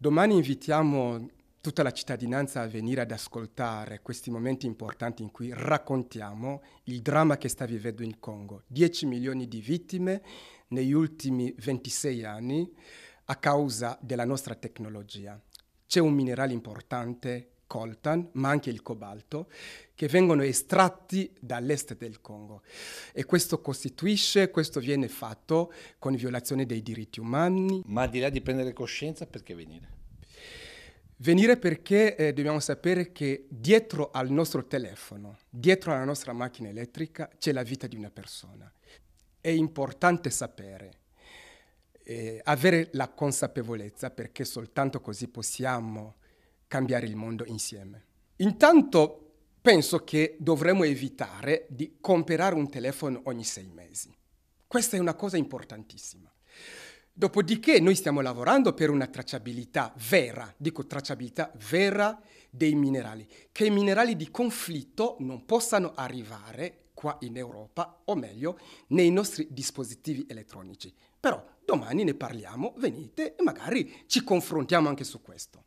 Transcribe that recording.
Domani invitiamo tutta la cittadinanza a venire ad ascoltare questi momenti importanti in cui raccontiamo il dramma che sta vivendo il Congo. 10 milioni di vittime negli ultimi 26 anni a causa della nostra tecnologia. C'è un minerale importante coltan, ma anche il cobalto, che vengono estratti dall'est del Congo. E questo costituisce, questo viene fatto con violazione dei diritti umani. Ma al di là di prendere coscienza, perché venire? Venire perché eh, dobbiamo sapere che dietro al nostro telefono, dietro alla nostra macchina elettrica, c'è la vita di una persona. È importante sapere eh, avere la consapevolezza perché soltanto così possiamo cambiare il mondo insieme. Intanto penso che dovremmo evitare di comprare un telefono ogni sei mesi. Questa è una cosa importantissima. Dopodiché noi stiamo lavorando per una tracciabilità vera, dico tracciabilità vera dei minerali, che i minerali di conflitto non possano arrivare qua in Europa, o meglio, nei nostri dispositivi elettronici. Però domani ne parliamo, venite e magari ci confrontiamo anche su questo.